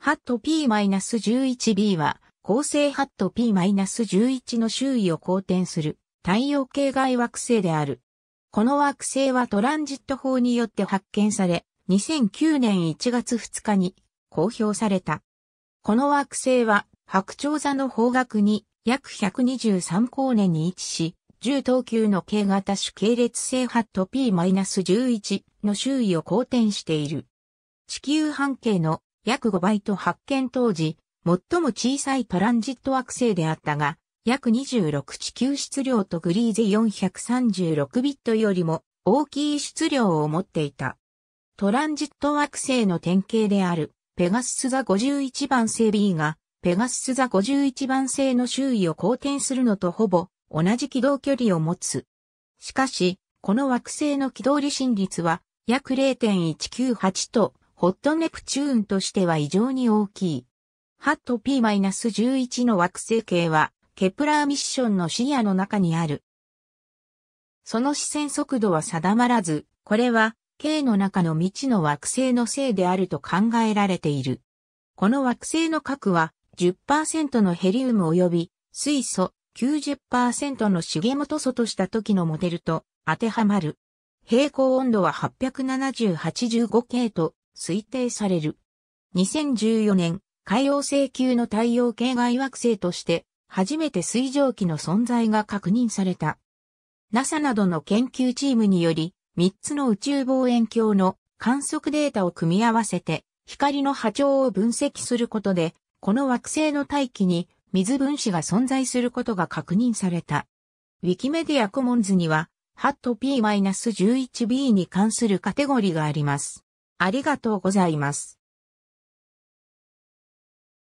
ハット P-11b は、恒星ハット P-11 の周囲を公転する太陽系外惑星である。この惑星はトランジット法によって発見され、2009年1月2日に公表された。この惑星は白鳥座の方角に約123光年に位置し、10等級の系型種系列星ハット P-11 の周囲を公転している。地球半径の約5倍と発見当時、最も小さいトランジット惑星であったが、約26地球質量とグリーゼ436ビットよりも大きい質量を持っていた。トランジット惑星の典型である、ペガスス座51番星 B が、ペガスス座51番星の周囲を公転するのとほぼ同じ軌道距離を持つ。しかし、この惑星の軌道離心率は約0.198とホットネプチューンとしては異常に大きい。ハット P-11 の惑星系は、ケプラーミッションの視野の中にある。その視線速度は定まらず、これは、K の中の未知の惑星のせいであると考えられている。この惑星の核は、10%のヘリウム及び、水素90%の重元素とした時のモデルと当てはまる。平行温度は870-85 K と推定される。2014年、海洋星級の太陽系外惑星として、初めて水蒸気の存在が確認された。NASA などの研究チームにより、3つの宇宙望遠鏡の観測データを組み合わせて、光の波長を分析することで、この惑星の大気に水分子が存在することが確認された。ウィキメディアコモンズには、ハット P-11b に関するカテゴリがあります。ありがとうございます。